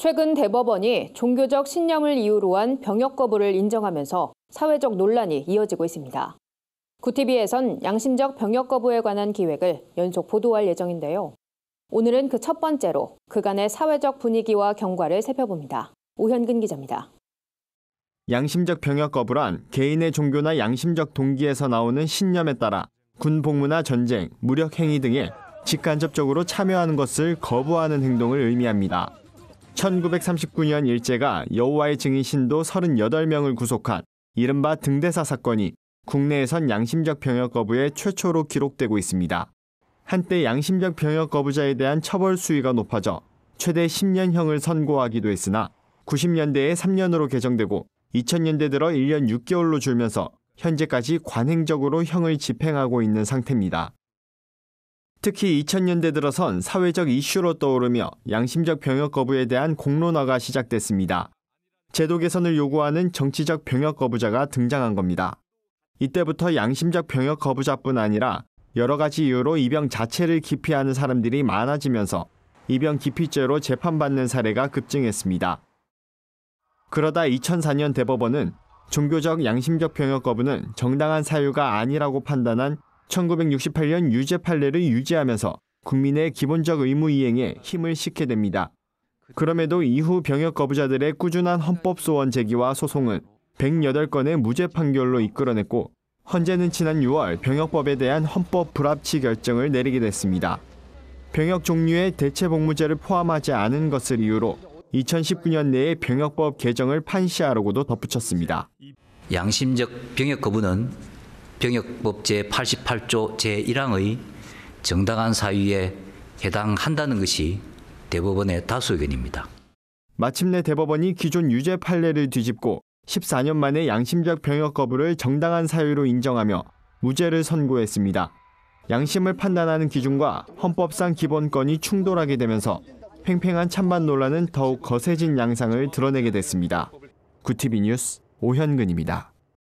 최근 대법원이 종교적 신념을 이유로 한 병역 거부를 인정하면서 사회적 논란이 이어지고 있습니다. 구TV에선 양심적 병역 거부에 관한 기획을 연속 보도할 예정인데요. 오늘은 그 첫 번째로 그간의 사회적 분위기와 경과를 살펴봅니다. 오현근 기자입니다. 양심적 병역 거부란 개인의 종교나 양심적 동기에서 나오는 신념에 따라 군 복무나 전쟁, 무력 행위 등에 직간접적으로 참여하는 것을 거부하는 행동을 의미합니다. 1939년 일제가 여호와의 증인 신도 38명을 구속한 이른바 등대사 사건이 국내에선 양심적 병역 거부에 최초로 기록되고 있습니다. 한때 양심적 병역 거부자에 대한 처벌 수위가 높아져 최대 10년형을 선고하기도 했으나 90년대에 3년으로 개정되고 2000년대 들어 1년 6개월로 줄면서 현재까지 관행적으로 형을 집행하고 있는 상태입니다. 특히 2000년대 들어선 사회적 이슈로 떠오르며 양심적 병역 거부에 대한 공론화가 시작됐습니다. 제도 개선을 요구하는 정치적 병역 거부자가 등장한 겁니다. 이때부터 양심적 병역 거부자뿐 아니라 여러 가지 이유로 입영 자체를 기피하는 사람들이 많아지면서 입영 기피죄로 재판받는 사례가 급증했습니다. 그러다 2004년 대법원은 종교적 양심적 병역 거부는 정당한 사유가 아니라고 판단한 1968년 유죄 판례를 유지하면서 국민의 기본적 의무 이행에 힘을 싣게 됩니다. 그럼에도 이후 병역 거부자들의 꾸준한 헌법 소원 제기와 소송은 108건의 무죄 판결로 이끌어냈고 헌재는 지난 6월 병역법에 대한 헌법 불합치 결정을 내리게 됐습니다. 병역 종류의 대체 복무제를 포함하지 않은 것을 이유로 2019년 내에 병역법 개정을 판시하라고도 덧붙였습니다. 양심적 병역 거부는 병역법 제88조 제1항의 정당한 사유에 해당한다는 것이 대법원의 다수 의견입니다. 마침내 대법원이 기존 유죄 판례를 뒤집고 14년 만에 양심적 병역 거부를 정당한 사유로 인정하며 무죄를 선고했습니다. 양심을 판단하는 기준과 헌법상 기본권이 충돌하게 되면서 팽팽한 찬반 논란은 더욱 거세진 양상을 드러내게 됐습니다. 구티비 뉴스 오현근입니다.